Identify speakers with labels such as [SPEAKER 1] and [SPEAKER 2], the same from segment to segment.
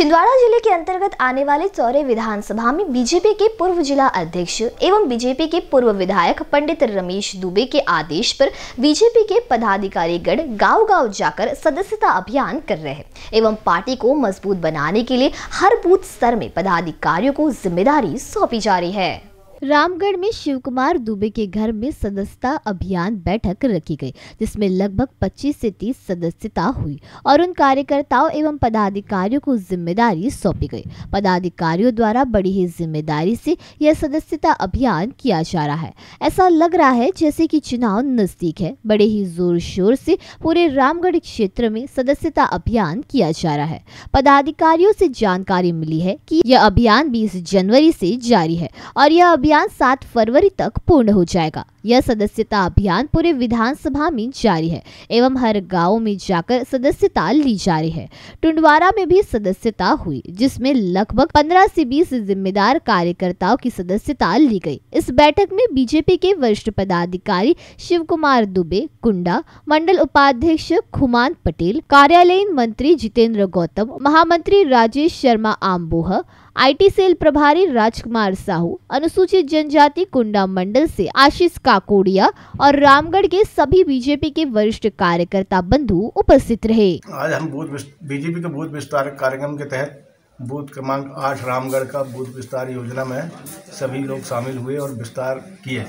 [SPEAKER 1] छिंदवाड़ा जिले के अंतर्गत आने वाले चौरे विधानसभा में बीजेपी के पूर्व जिला अध्यक्ष एवं बीजेपी के पूर्व विधायक पंडित रमेश दुबे के आदेश पर बीजेपी के पदाधिकारी गण गांव गांव जाकर सदस्यता अभियान कर रहे हैं एवं पार्टी को मजबूत बनाने के लिए हर बूथ स्तर में पदाधिकारियों को जिम्मेदारी सौंपी जा रही है रामगढ़ में शिव कुमार दुबे के घर में सदस्यता अभियान बैठक रखी गई जिसमें लगभग 25 से 30 सदस्यता हुई और उन कार्यकर्ताओं एवं पदाधिकारियों को जिम्मेदारी सौंपी गई पदाधिकारियों द्वारा बड़ी ही जिम्मेदारी से यह सदस्यता अभियान किया जा रहा है ऐसा लग रहा है जैसे कि चुनाव नजदीक है बड़े ही जोर शोर से पूरे रामगढ़ क्षेत्र में सदस्यता अभियान किया जा रहा है पदाधिकारियों से जानकारी मिली है की यह अभियान बीस जनवरी से जारी है और यह अभियान 7 फरवरी तक पूर्ण हो जाएगा यह सदस्यता अभियान पूरे विधानसभा में जारी है एवं हर गांव में जाकर सदस्यता ली जा रही है टुंडवारा में भी सदस्यता हुई जिसमें लगभग 15 से 20 जिम्मेदार कार्यकर्ताओं की सदस्यता ली गई इस बैठक में बीजेपी के वरिष्ठ पदाधिकारी शिव कुमार दुबे कुंडा मंडल उपाध्यक्ष खुमान पटेल कार्यालयीन मंत्री जितेंद्र गौतम महामंत्री राजेश शर्मा आम्बोह आई सेल प्रभारी राजकुमार साहू अनुसूचित जनजाति कुंडा मंडल ऐसी आशीष काकोड़िया और रामगढ़ के सभी बीजेपी के वरिष्ठ कार्यकर्ता बंधु उपस्थित रहे
[SPEAKER 2] आज हम बूथ बीजेपी के बूथ विस्तार कार्यक्रम के तहत बूथ क्रमांक आठ रामगढ़ का बूथ विस्तार योजना में सभी लोग शामिल हुए और विस्तार किए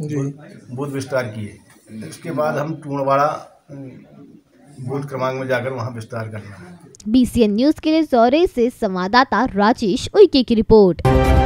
[SPEAKER 2] बूथ विस्तार किए इसके बाद हम टूणवाड़ा बूथ क्रमांक में जाकर वहाँ विस्तार करना
[SPEAKER 1] है एन न्यूज के लिए सौरे से संवाददाता राजेश उइके की रिपोर्ट